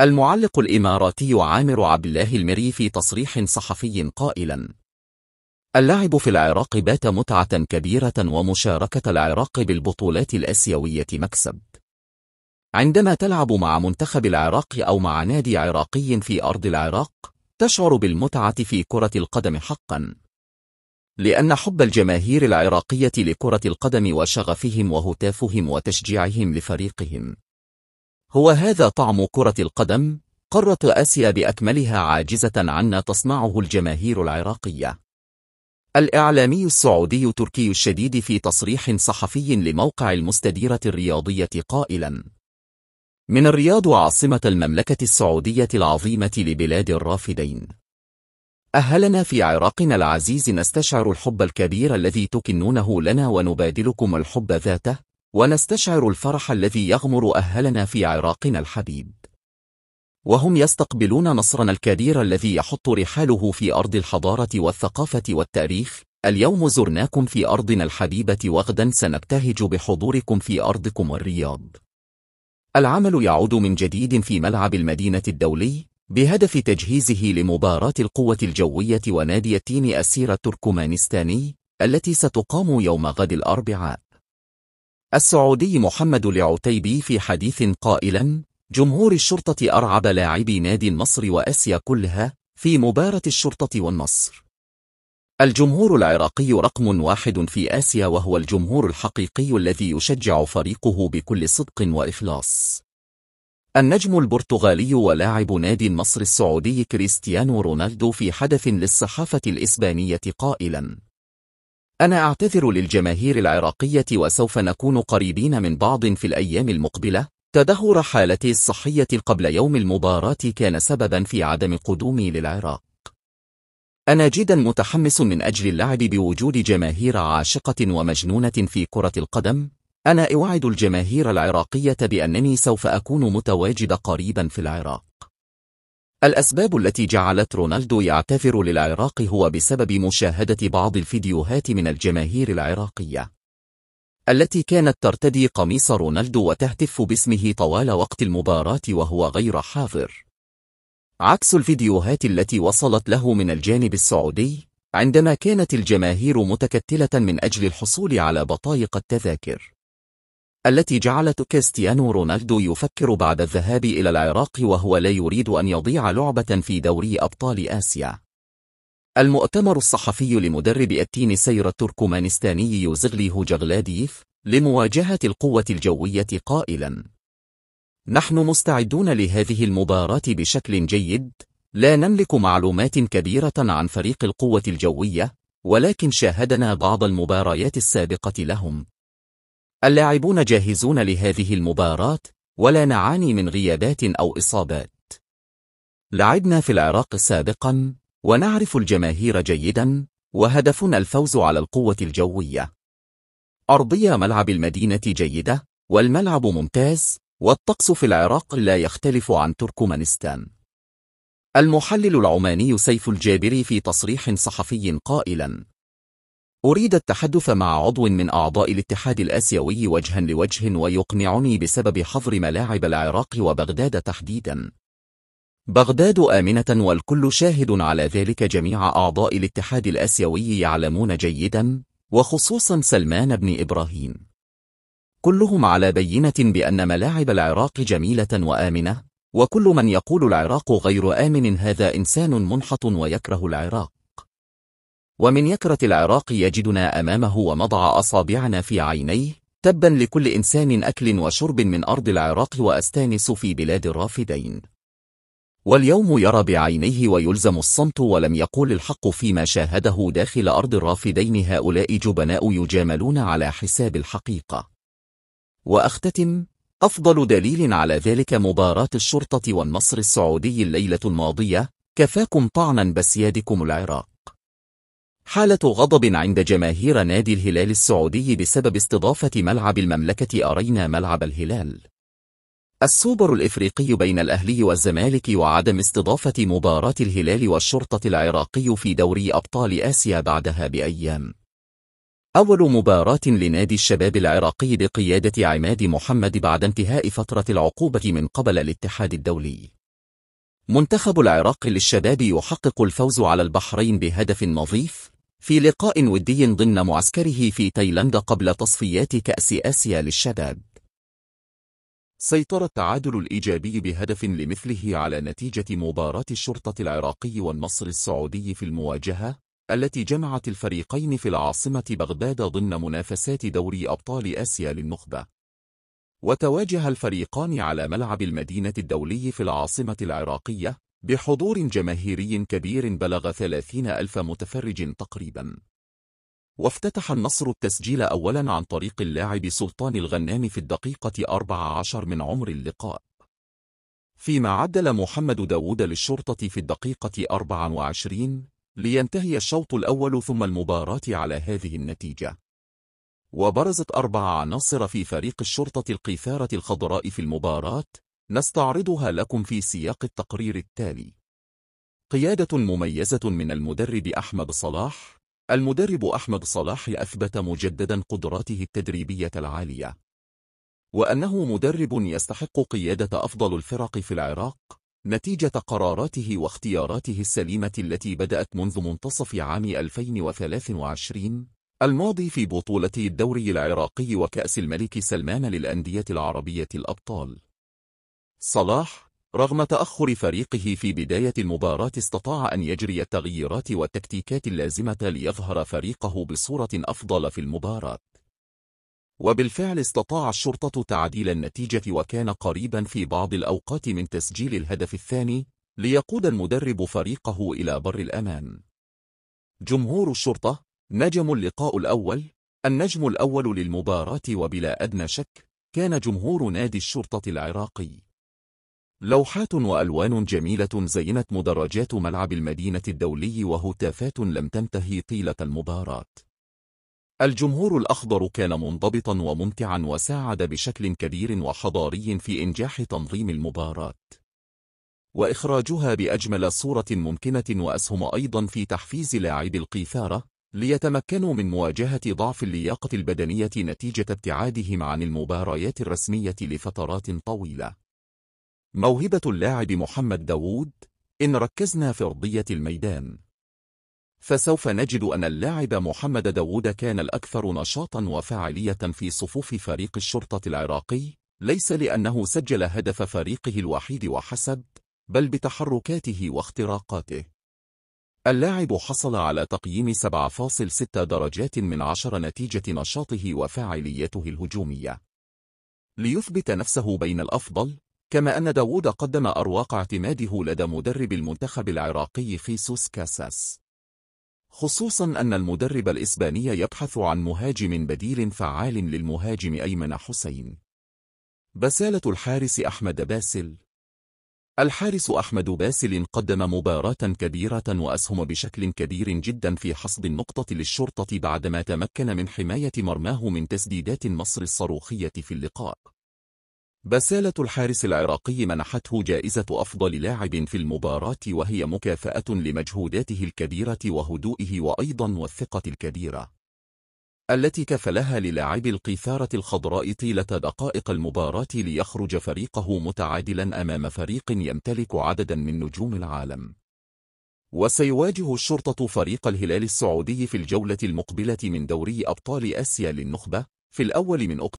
المعلق الإماراتي عامر عبد الله المري في تصريح صحفي قائلا اللعب في العراق بات متعة كبيرة ومشاركة العراق بالبطولات الأسيوية مكسب عندما تلعب مع منتخب العراق أو مع نادي عراقي في أرض العراق تشعر بالمتعة في كرة القدم حقا لأن حب الجماهير العراقية لكرة القدم وشغفهم وهتافهم وتشجيعهم لفريقهم هو هذا طعم كرة القدم قارة آسيا بأكملها عاجزة عنا تصنعه الجماهير العراقية الإعلامي السعودي تركي الشديد في تصريح صحفي لموقع المستديرة الرياضية قائلا من الرياض عاصمة المملكة السعودية العظيمة لبلاد الرافدين أهلنا في عراقنا العزيز نستشعر الحب الكبير الذي تكنونه لنا ونبادلكم الحب ذاته ونستشعر الفرح الذي يغمر أهلنا في عراقنا الحبيب وهم يستقبلون نصرنا الكبير الذي يحط رحاله في أرض الحضارة والثقافة والتاريخ اليوم زرناكم في أرضنا الحبيبة وغدا سنبتهج بحضوركم في أرضكم الرياض العمل يعود من جديد في ملعب المدينة الدولي بهدف تجهيزه لمباراة القوة الجوية ونادي التين أسير التركمانستاني التي ستقام يوم غد الأربعاء السعودي محمد العتيبي في حديث قائلا جمهور الشرطة أرعب لاعبي نادي النصر وأسيا كلها في مباراة الشرطة والنصر الجمهور العراقي رقم واحد في آسيا وهو الجمهور الحقيقي الذي يشجع فريقه بكل صدق وإخلاص النجم البرتغالي ولاعب نادي النصر السعودي كريستيانو رونالدو في حدث للصحافة الإسبانية قائلاً أنا أعتذر للجماهير العراقية وسوف نكون قريبين من بعض في الأيام المقبلة تدهور حالتي الصحية قبل يوم المباراة كان سببا في عدم قدومي للعراق أنا جدا متحمس من أجل اللعب بوجود جماهير عاشقة ومجنونة في كرة القدم أنا أوعد الجماهير العراقية بأنني سوف أكون متواجد قريبا في العراق الأسباب التي جعلت رونالدو يعتذر للعراق هو بسبب مشاهدة بعض الفيديوهات من الجماهير العراقية التي كانت ترتدي قميص رونالدو وتهتف باسمه طوال وقت المباراة وهو غير حاضر عكس الفيديوهات التي وصلت له من الجانب السعودي عندما كانت الجماهير متكتلة من أجل الحصول على بطايق التذاكر التي جعلت كريستيانو رونالدو يفكر بعد الذهاب إلى العراق وهو لا يريد أن يضيع لعبة في دوري أبطال آسيا. المؤتمر الصحفي لمدرب التين سير التركمانستاني يوزغلي هوجغلاديف لمواجهة القوة الجوية قائلا نحن مستعدون لهذه المباراة بشكل جيد لا نملك معلومات كبيرة عن فريق القوة الجوية ولكن شاهدنا بعض المباريات السابقة لهم اللاعبون جاهزون لهذه المباراة ولا نعاني من غيابات أو إصابات لعبنا في العراق سابقا ونعرف الجماهير جيدا وهدفنا الفوز على القوة الجوية أرضية ملعب المدينة جيدة والملعب ممتاز والطقس في العراق لا يختلف عن تركمانستان المحلل العماني سيف الجابري في تصريح صحفي قائلا أريد التحدث مع عضو من أعضاء الاتحاد الآسيوي وجها لوجه ويقنعني بسبب حظر ملاعب العراق وبغداد تحديدا بغداد آمنة والكل شاهد على ذلك جميع أعضاء الاتحاد الآسيوي يعلمون جيدا وخصوصا سلمان بن إبراهيم كلهم على بينة بأن ملاعب العراق جميلة وآمنة وكل من يقول العراق غير آمن هذا إنسان منحط ويكره العراق ومن يكرة العراق يجدنا أمامه ومضع أصابعنا في عينيه تبا لكل إنسان أكل وشرب من أرض العراق وأستانس في بلاد الرافدين واليوم يرى بعينيه ويلزم الصمت ولم يقول الحق فيما شاهده داخل أرض الرافدين هؤلاء جبناء يجاملون على حساب الحقيقة وأختتم أفضل دليل على ذلك مباراة الشرطة والنصر السعودي الليلة الماضية كفاكم طعنا بسيادكم العراق حالة غضب عند جماهير نادي الهلال السعودي بسبب استضافة ملعب المملكة أرينا ملعب الهلال السوبر الإفريقي بين الأهلي والزمالك وعدم استضافة مباراة الهلال والشرطة العراقي في دوري أبطال آسيا بعدها بأيام أول مباراة لنادي الشباب العراقي بقيادة عماد محمد بعد انتهاء فترة العقوبة من قبل الاتحاد الدولي منتخب العراق للشباب يحقق الفوز على البحرين بهدف نظيف في لقاء ودي ضمن معسكره في تايلاند قبل تصفيات كأس آسيا للشباب سيطر التعادل الإيجابي بهدف لمثله على نتيجة مباراة الشرطة العراقي والنصر السعودي في المواجهة التي جمعت الفريقين في العاصمة بغداد ضمن منافسات دوري أبطال آسيا للنخبة وتواجه الفريقان على ملعب المدينة الدولي في العاصمة العراقية بحضور جماهيري كبير بلغ 30 ألف متفرج تقريبا وافتتح النصر التسجيل أولا عن طريق اللاعب سلطان الغنام في الدقيقة 14 من عمر اللقاء فيما عدل محمد داوود للشرطة في الدقيقة 24 لينتهي الشوط الأول ثم المباراة على هذه النتيجة وبرزت أربع عناصر في فريق الشرطة القيثارة الخضراء في المباراة نستعرضها لكم في سياق التقرير التالي قيادة مميزة من المدرب أحمد صلاح المدرب أحمد صلاح أثبت مجددا قدراته التدريبية العالية وأنه مدرب يستحق قيادة أفضل الفرق في العراق نتيجة قراراته واختياراته السليمة التي بدأت منذ منتصف عام 2023 الماضي في بطولة الدوري العراقي وكأس الملك سلمان للأندية العربية الأبطال صلاح رغم تأخر فريقه في بداية المباراة استطاع أن يجري التغييرات والتكتيكات اللازمة ليظهر فريقه بصورة أفضل في المباراة وبالفعل استطاع الشرطة تعديل النتيجة وكان قريبا في بعض الأوقات من تسجيل الهدف الثاني ليقود المدرب فريقه إلى بر الأمان جمهور الشرطة نجم اللقاء الأول النجم الأول للمباراة وبلا أدنى شك كان جمهور نادي الشرطة العراقي لوحات وألوان جميلة زينت مدرجات ملعب المدينة الدولي وهتافات لم تنتهي طيلة المباراة الجمهور الأخضر كان منضبطا وممتعا وساعد بشكل كبير وحضاري في إنجاح تنظيم المباراة وإخراجها بأجمل صورة ممكنة وأسهم أيضا في تحفيز لاعبي القيثارة ليتمكنوا من مواجهة ضعف اللياقة البدنية نتيجة ابتعادهم عن المباريات الرسمية لفترات طويلة موهبة اللاعب محمد داوود إن ركزنا في أرضية الميدان فسوف نجد أن اللاعب محمد داوود كان الأكثر نشاطا وفاعلية في صفوف فريق الشرطة العراقي ليس لأنه سجل هدف فريقه الوحيد وحسب بل بتحركاته واختراقاته اللاعب حصل على تقييم 7.6 درجات من 10 نتيجة نشاطه وفاعليته الهجومية ليثبت نفسه بين الأفضل كما أن داوود قدم أرواق اعتماده لدى مدرب المنتخب العراقي خيسوس كاساس خصوصا أن المدرب الإسباني يبحث عن مهاجم بديل فعال للمهاجم أيمن حسين بسالة الحارس أحمد باسل الحارس أحمد باسل قدم مباراة كبيرة وأسهم بشكل كبير جدا في حصد النقطة للشرطة بعدما تمكن من حماية مرماه من تسديدات مصر الصاروخية في اللقاء بسالة الحارس العراقي منحته جائزة أفضل لاعب في المباراة وهي مكافأة لمجهوداته الكبيرة وهدوئه وأيضا والثقة الكبيرة التي كفلها للاعب القيثارة الخضراء طيلة دقائق المباراة ليخرج فريقه متعادلا أمام فريق يمتلك عددا من نجوم العالم وسيواجه الشرطة فريق الهلال السعودي في الجولة المقبلة من دوري أبطال آسيا للنخبة في الأول من أكتوبر